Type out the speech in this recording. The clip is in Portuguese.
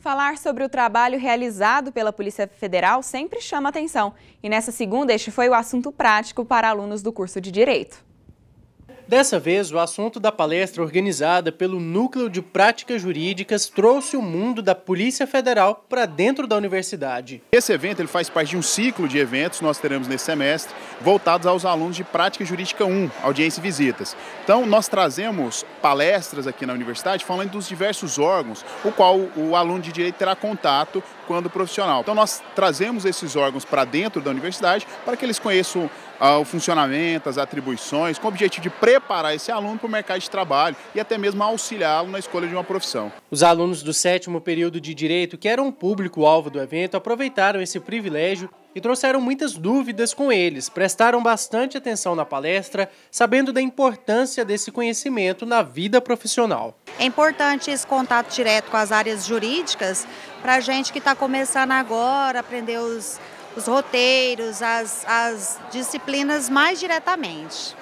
Falar sobre o trabalho realizado pela Polícia Federal sempre chama atenção. E nessa segunda, este foi o assunto prático para alunos do curso de Direito. Dessa vez, o assunto da palestra organizada pelo Núcleo de Práticas Jurídicas trouxe o mundo da Polícia Federal para dentro da universidade. Esse evento ele faz parte de um ciclo de eventos que nós teremos nesse semestre, voltados aos alunos de Prática Jurídica 1, audiência e visitas. Então, nós trazemos palestras aqui na universidade falando dos diversos órgãos, o qual o aluno de direito terá contato quando profissional. Então, nós trazemos esses órgãos para dentro da universidade para que eles conheçam ah, o funcionamento, as atribuições, com o objetivo de preparar preparar esse aluno para o mercado de trabalho e até mesmo auxiliá-lo na escolha de uma profissão. Os alunos do sétimo período de Direito, que eram público-alvo do evento, aproveitaram esse privilégio e trouxeram muitas dúvidas com eles. Prestaram bastante atenção na palestra, sabendo da importância desse conhecimento na vida profissional. É importante esse contato direto com as áreas jurídicas para a gente que está começando agora, aprender os, os roteiros, as, as disciplinas mais diretamente.